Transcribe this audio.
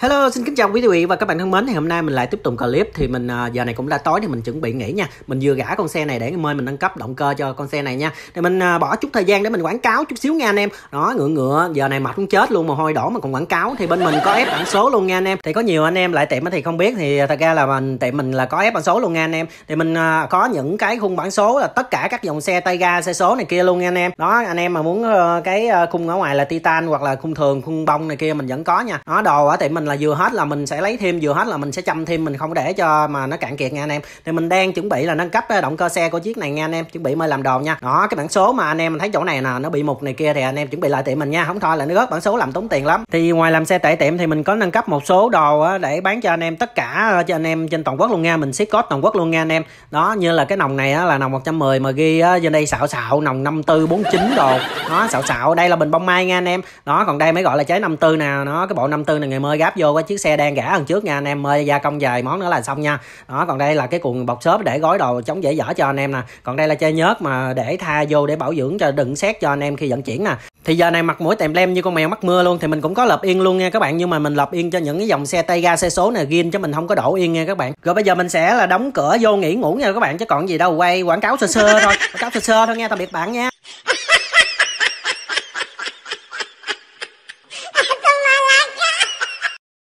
Hello, xin kính chào quý vị và các bạn thân mến. Thì hôm nay mình lại tiếp tục clip thì mình à, giờ này cũng đã tối thì mình chuẩn bị nghỉ nha. Mình vừa gã con xe này để mời mình nâng cấp động cơ cho con xe này nha. Thì mình à, bỏ chút thời gian để mình quảng cáo chút xíu nha anh em. Đó, ngựa ngựa giờ này mặt cũng chết luôn mà hôi đỏ mà còn quảng cáo thì bên mình có ép bản số luôn nha anh em. Thì có nhiều anh em lại tiệm thì không biết thì à, thật ra là mình tiệm mình là có ép bản số luôn nha anh em. Thì mình có những cái khung bản số là tất cả các dòng xe tay ga, xe số này kia luôn nha anh em. Đó, anh em mà muốn ờ, cái ờ, khung ở ngoài là titan hoặc là khung thường, khung bông này kia mình vẫn có nha. Đó đồ ở tiệm mình là vừa hết là mình sẽ lấy thêm vừa hết là mình sẽ chăm thêm mình không để cho mà nó cạn kiệt nha anh em thì mình đang chuẩn bị là nâng cấp ờ, động cơ xe của chiếc này nha anh em chuẩn bị mới làm đồ nha đó cái bản số mà anh em thấy chỗ này nè nó bị mục này kia thì anh em chuẩn bị lại tiệm mình nha không thôi là nó rớt bản số làm tốn tiền lắm thì ngoài làm xe tại tiệm thì mình có nâng cấp một số đồ ờ, để bán cho anh em tất cả ờ, cho anh em trên toàn quốc luôn nha mình ship code toàn quốc luôn nha anh em đó như là cái nòng này là nòng 110 mà ghi trên đây xạo xạo nòng 5449 đồ đó xạo xạo đây là bình bông mai nha anh em đó còn đây mới gọi là trái 54 nè nó cái bộ 54 này ngày mới gáp vô qua chiếc xe đang gã đằng trước nha anh em ơi gia công vài món nữa là xong nha đó còn đây là cái cuộn bọc xốp để gói đồ chống dễ dở cho anh em nè còn đây là chơi nhớt mà để tha vô để bảo dưỡng cho đựng xét cho anh em khi vận chuyển nè thì giờ này mặt mũi tèm lem như con mèo mắc mưa luôn thì mình cũng có lập yên luôn nha các bạn nhưng mà mình lập yên cho những cái dòng xe tay ga xe số này ghiên chứ mình không có đổ yên nha các bạn rồi bây giờ mình sẽ là đóng cửa vô nghỉ ngủ nha các bạn chứ còn gì đâu quay quảng cáo sơ sơ thôi quảng cáo sơ sơ thôi nha tạm biệt bạn nha